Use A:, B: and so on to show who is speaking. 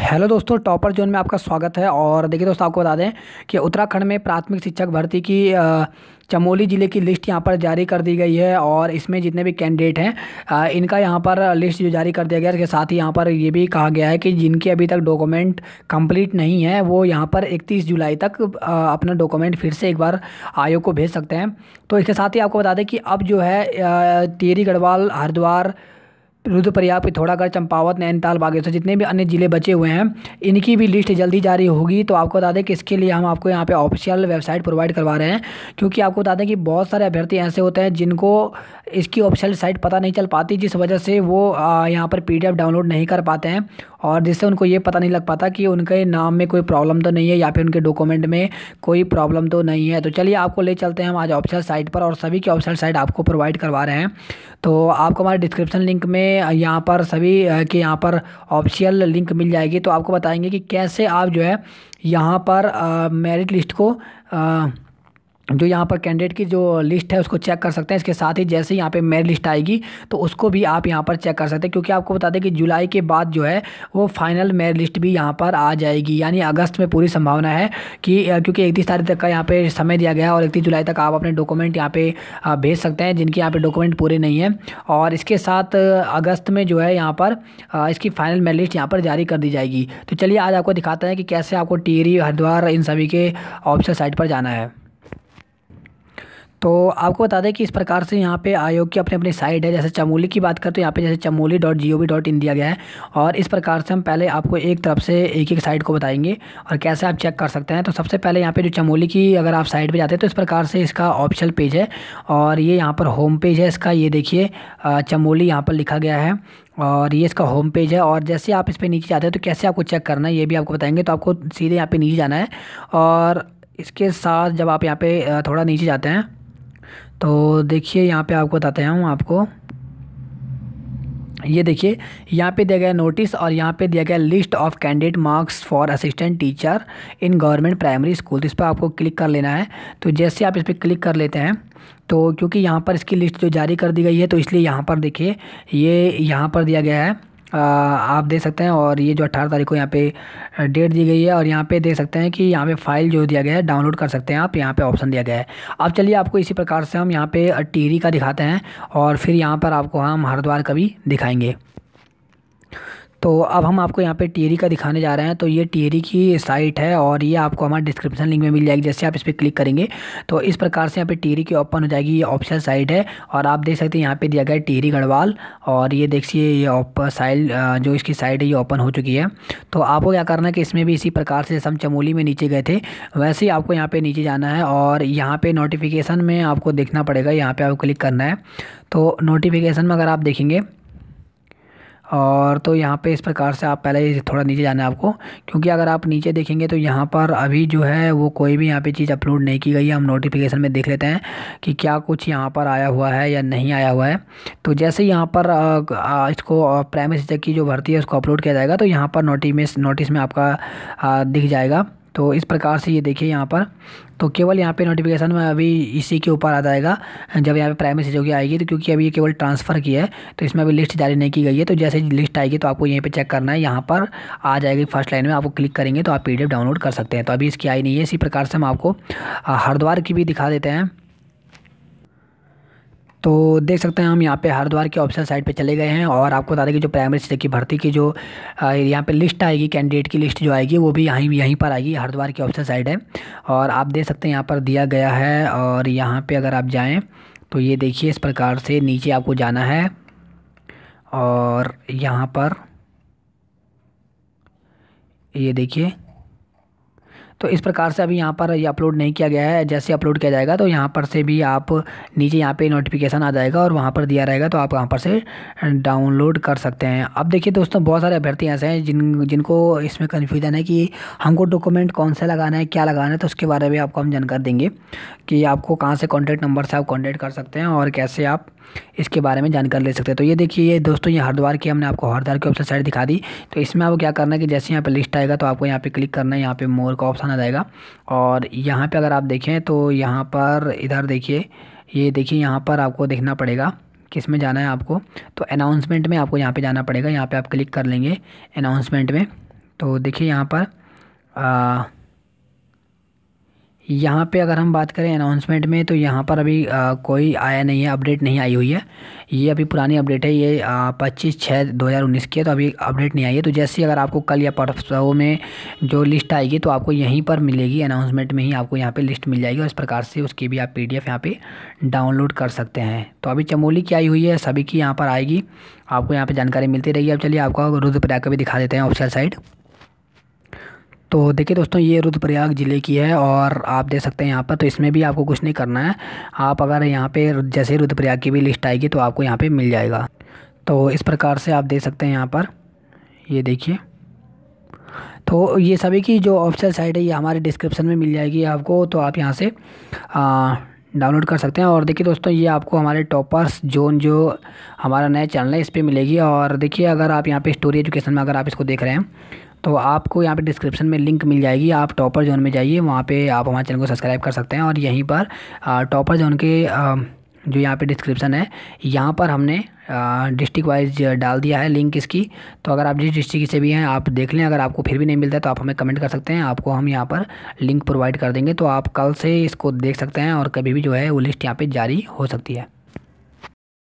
A: hello दोस्तों topper zone में आपका स्वागत है और देखिए दोस्तों आपको बता दें कि उत्तराखंड में प्राथमिक शिक्षक भर्ती की चमोली ज़िले की लिस्ट यहाँ पर जारी कर दी गई है और इसमें जितने भी कैंडिडेट हैं इनका यहाँ पर लिस्ट जो जारी कर दिया गया है इसके साथ ही यहाँ पर ये भी कहा गया है कि जिनकी अभी तक डॉक्यूमेंट कंप्लीट नहीं है वो यहाँ पर 31 जुलाई तक अपना डॉक्यूमेंट फिर से एक बार आयोग को भेज सकते हैं तो इसके साथ ही आपको बता दें कि अब जो है टेरी गढ़वाल हरिद्वार रुद्रप्रयाग पिथौरागढ़ चंपावत नैनीताल बागेश्वर जितने भी अन्य ज़िले बचे हुए हैं इनकी भी लिस्ट जल्दी जारी होगी तो आपको बता दें कि इसके लिए हम आपको यहाँ पे ऑफिशियल वेबसाइट प्रोवाइड करवा रहे हैं क्योंकि आपको बता दें कि बहुत सारे अभ्यर्थी ऐसे होते हैं जिनको इसकी ऑफिशियल साइट पता नहीं चल पाती जिस वजह से वो यहाँ पर पी डाउनलोड नहीं कर पाते हैं और जिससे उनको ये पता नहीं लग पाता कि उनके नाम में कोई प्रॉब्लम तो नहीं है या फिर उनके डॉक्यूमेंट में कोई प्रॉब्लम तो नहीं है तो चलिए आपको ले चलते हैं हम आज ऑफिशियल साइट पर और सभी की ऑफिशियल साइट आपको प्रोवाइड करवा रहे हैं तो आपको हमारे डिस्क्रिप्शन लिंक में यहाँ पर सभी के यहाँ पर ऑफिशियल लिंक मिल जाएगी तो आपको बताएंगे कि कैसे आप जो है यहाँ पर मेरिट लिस्ट को आ, जो यहाँ पर कैंडिडेट की जो लिस्ट है उसको चेक कर सकते हैं इसके साथ ही जैसे यहाँ पे मेरिट लिस्ट आएगी तो उसको भी आप यहाँ पर चेक कर सकते हैं क्योंकि आपको बता दें कि जुलाई के बाद जो है वो फाइनल मेरिट लिस्ट भी यहाँ पर आ जाएगी यानी अगस्त में पूरी संभावना है कि क्योंकि इकतीस तारीख तक का यहाँ पर समय दिया गया और इकतीस जुलाई तक आप अपने डॉक्यूमेंट यहाँ पर भेज सकते हैं जिनके यहाँ पर डॉक्यूमेंट पूरे नहीं हैं और इसके साथ अगस्त में जो है यहाँ पर इसकी फाइनल मेरिट लिस्ट यहाँ पर जारी कर दी जाएगी तो चलिए आज आपको दिखाते हैं कि कैसे आपको टीरी e हरिद्वार इन सभी के ऑफिसर साइट पर जाना है तो आपको बता दें कि इस प्रकार से यहाँ पे आयोग की अपने अपनी साइट है जैसे चमोली की बात करें तो यहाँ पे जैसे Chamoli dot G O V dot in दिया गया है और इस प्रकार से हम पहले आपको एक तरफ से एक एक साइट को बताएंगे और कैसे आप चेक कर सकते हैं तो सबसे पहले यहाँ पे जो चमोली की अगर आप साइट पर जाते हैं तो इस प्रकार से इसका ऑप्शनल पेज है और ये यहाँ पर होम पेज है इसका ये देखिए चमोली यहाँ पर लिखा गया है और ये इसका होम पेज है और जैसे आप इस पर नीचे जाते हैं तो कैसे आपको चेक करना है ये भी आपको बताएंगे तो आपको सीधे यहाँ पर नीचे जाना है और इसके साथ जब आप यहाँ पर थोड़ा नीचे जाते हैं तो देखिए यहाँ पे आपको बताते हूँ आपको ये देखिए यहाँ पे दिया गया नोटिस और यहाँ पे दिया गया list of candidate marks for assistant teacher in government primary school इस पर आपको क्लिक कर लेना है तो जैसे आप इस पर क्लिक कर लेते हैं तो क्योंकि यहाँ पर इसकी लिस्ट जो जारी कर दी गई है तो इसलिए यहाँ पर देखिए ये यहाँ पर दिया गया है आप दे सकते हैं और ये जो अट्ठारह तारीख को यहाँ पे डेट दी गई है और यहाँ पे देख सकते हैं कि यहाँ पे फाइल जो दिया गया है डाउनलोड कर सकते हैं आप यहाँ पे ऑप्शन दिया गया है अब चलिए आपको इसी प्रकार से हम यहाँ पे टीरी का दिखाते हैं और फिर यहाँ पर आपको हम हरिद्वार का भी दिखाएंगे तो अब हम आपको यहाँ पे टीएरी का दिखाने जा रहे हैं तो ये टीएरी की साइट है और ये आपको हमारे डिस्क्रिप्शन लिंक में मिल जाएगी जैसे आप इस पर क्लिक करेंगे तो इस प्रकार से यहाँ पे टीएरी की ओपन हो जाएगी ये ऑप्शन साइट है और आप देख सकते हैं यहाँ पे दिया गया है टीयरी गढ़वाल और ये देखिए ये साइल जो इसकी साइट है ये ओपन हो चुकी है तो आपको क्या करना है कि इसमें भी इसी प्रकार से जैसे हम चमोली में नीचे गए थे वैसे ही आपको यहाँ पर नीचे जाना है और यहाँ पर नोटिफिकेशन में आपको देखना पड़ेगा यहाँ पर आपको क्लिक करना है तो नोटिफिकेशन में अगर आप देखेंगे और तो यहाँ पे इस प्रकार से आप पहले थोड़ा नीचे जाना है आपको क्योंकि अगर आप नीचे देखेंगे तो यहाँ पर अभी जो है वो कोई भी यहाँ पे चीज़ अपलोड नहीं की गई है हम नोटिफिकेशन में देख लेते हैं कि क्या कुछ यहाँ पर आया हुआ है या नहीं आया हुआ है तो जैसे यहाँ पर इसको प्राइमरी शिक्षक की जो भर्ती है उसको अपलोड किया जाएगा तो यहाँ पर नोटिस नोटिस में आपका दिख जाएगा तो इस प्रकार से ये देखिए यहाँ पर तो केवल यहाँ पे नोटिफिकेशन में अभी इसी के ऊपर आ जाएगा जब यहाँ पे प्राइमरी सीजों की आएगी तो क्योंकि अभी ये केवल ट्रांसफ़र किया है तो इसमें अभी लिस्ट जारी नहीं की गई है तो जैसे लिस्ट आएगी तो आपको यहीं पर चेक करना है यहाँ पर आ जाएगी फर्स्ट लाइन में आपको क्लिक करेंगे तो आप पी डाउनलोड कर सकते हैं तो अभी इसकी आई नहीं है इसी प्रकार से हम आपको हरिद्वार की भी दिखा देते हैं तो देख सकते हैं हम यहाँ पे हरिद्वार के ऑप्शन साइड पे चले गए हैं और आपको बता दें कि जो प्राइमरी शिक्षक की भर्ती की जो यहाँ पे लिस्ट आएगी कैंडिडेट की लिस्ट जो आएगी वो भी यहीं यहीं पर आएगी हरिद्वार के ऑप्शन साइड है और आप देख सकते हैं यहाँ पर दिया गया है और यहाँ पर अगर आप जाएँ तो ये देखिए इस प्रकार से नीचे आपको जाना है और यहाँ पर ये देखिए तो इस प्रकार से अभी यहाँ पर ये अपलोड नहीं किया गया है जैसे अपलोड किया जाएगा तो यहाँ पर से भी आप नीचे यहाँ पे नोटिफिकेशन आ जाएगा और वहाँ पर दिया रहेगा तो आप वहाँ पर से डाउनलोड कर सकते हैं अब देखिए दोस्तों बहुत सारे अभ्यर्थी ऐसे हैं जिन जिनको इसमें कन्फ्यूज़न है कि हमको डॉक्यूमेंट कौन सा लगाना है क्या लगाना है तो उसके बारे में आपको हम जानकारी देंगे कि आपको कहाँ से कॉन्टैक्ट नंबर से आप कॉन्टैक्ट कर सकते हैं और कैसे आप इसके बारे में जानकारी ले सकते हैं तो ये देखिए ये दोस्तों ये हरिद्वार की हमने आपको हरिद्वार की ऑप्शन साइड दिखा दी तो इसमें आपको क्या करना है कि जैसे यहाँ पर लिस्ट आएगा तो आपको यहाँ पर क्लिक करना है यहाँ पर मोर का ऑप्शन खाना जाएगा और यहाँ पे अगर आप देखें तो यहाँ पर इधर देखिए ये देखिए यहाँ पर आपको देखना पड़ेगा किस में जाना है आपको तो अनाउंसमेंट में आपको यहाँ पे जाना पड़ेगा यहाँ पे आप क्लिक कर लेंगे अनाउंसमेंट में तो देखिए यहाँ पर यहाँ पे अगर हम बात करें अनाउंसमेंट में तो यहाँ पर अभी आ, कोई आया नहीं है अपडेट नहीं आई हुई है ये अभी पुरानी अपडेट है ये पच्चीस छः दो हज़ार उन्नीस की है तो अभी अपडेट नहीं आई है तो जैसे अगर आपको कल या परसों में जो लिस्ट आएगी तो आपको यहीं पर मिलेगी अनाउंसमेंट में ही आपको यहाँ पर लिस्ट मिल जाएगी और इस प्रकार से उसकी भी आप पी डी एफ यहाँ पर डाउनलोड कर सकते हैं तो अभी चमोली की आई हुई है सभी की यहाँ पर आएगी आपको यहाँ पर जानकारी मिलती रहेगी अब चलिए आपको रुद्रप्रयाग का भी दिखा देते हैं ऑफिशियल साइड तो देखिए दोस्तों ये रुद्रप्रयाग ज़िले की है और आप देख सकते हैं यहाँ पर तो इसमें भी आपको कुछ नहीं करना है आप अगर यहाँ पे जैसे रुद्रप्रयाग की भी लिस्ट आएगी तो आपको यहाँ पे मिल जाएगा तो इस प्रकार से आप देख सकते हैं यहाँ पर ये देखिए तो ये सभी की जो ऑफिशियल साइट है ये हमारे डिस्क्रिप्शन में मिल जाएगी आपको तो आप यहाँ से डाउनलोड कर सकते हैं और देखिए दोस्तों ये आपको हमारे टॉपर्स जोन जो हमारा नया चैनल है इस पर मिलेगी और देखिए अगर आप यहाँ पे स्टोरी एजुकेशन में अगर आप इसको देख रहे हैं तो आपको यहाँ पे डिस्क्रिप्शन में लिंक मिल जाएगी आप टॉपर जोन में जाइए वहाँ पे आप हमारे चैनल को सब्सक्राइब कर सकते हैं और यहीं पर टॉपर जोन के आ, जो यहाँ पे डिस्क्रिप्शन है यहाँ पर हमने डिस्ट्रिक्ट वाइज डाल दिया है लिंक इसकी तो अगर आप जिस डिस्ट्रिक्ट से भी हैं आप देख लें अगर आपको फिर भी नहीं मिलता है तो आप हमें कमेंट कर सकते हैं आपको हम यहाँ पर लिंक प्रोवाइड कर देंगे तो आप कल से इसको देख सकते हैं और कभी भी जो है वो लिस्ट यहाँ पर जारी हो सकती है